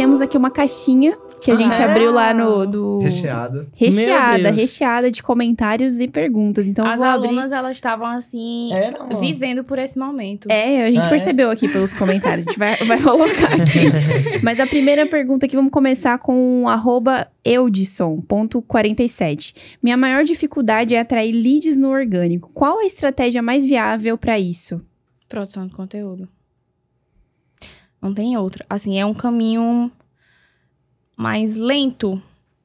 temos aqui uma caixinha que a gente ah. abriu lá no do recheada recheada recheada de comentários e perguntas então as alunas abrir... elas estavam assim é, vivendo por esse momento é a gente ah, é? percebeu é? aqui pelos comentários a gente vai, vai colocar aqui mas a primeira pergunta aqui vamos começar com arroba eudisson.47 minha maior dificuldade é atrair leads no orgânico qual a estratégia mais viável para isso produção de conteúdo não tem outra. Assim, é um caminho mais lento,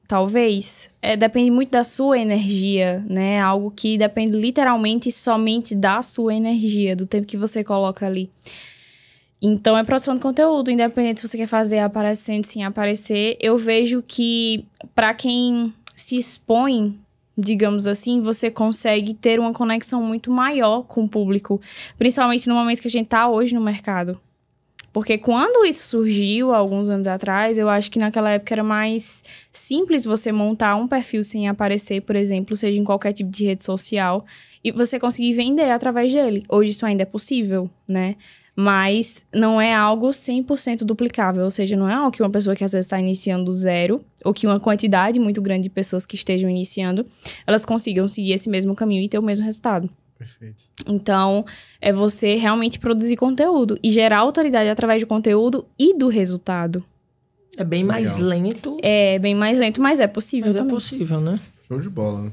talvez. É, depende muito da sua energia, né? Algo que depende literalmente somente da sua energia, do tempo que você coloca ali. Então, é produção de conteúdo, independente se você quer fazer aparecendo, sem aparecer. Eu vejo que, para quem se expõe, digamos assim, você consegue ter uma conexão muito maior com o público, principalmente no momento que a gente tá hoje no mercado. Porque quando isso surgiu, alguns anos atrás, eu acho que naquela época era mais simples você montar um perfil sem aparecer, por exemplo, seja em qualquer tipo de rede social, e você conseguir vender através dele. Hoje isso ainda é possível, né? mas não é algo 100% duplicável, ou seja, não é algo que uma pessoa que às vezes está iniciando do zero, ou que uma quantidade muito grande de pessoas que estejam iniciando, elas consigam seguir esse mesmo caminho e ter o mesmo resultado. Perfeito. Então, é você realmente produzir conteúdo e gerar autoridade através do conteúdo e do resultado. É bem mais lento. É, bem mais lento, mas é possível mas é também. é possível, né? Show de bola.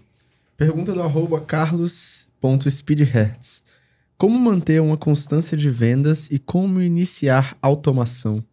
Pergunta do arroba carlos.speedhertz. Como manter uma constância de vendas e como iniciar automação?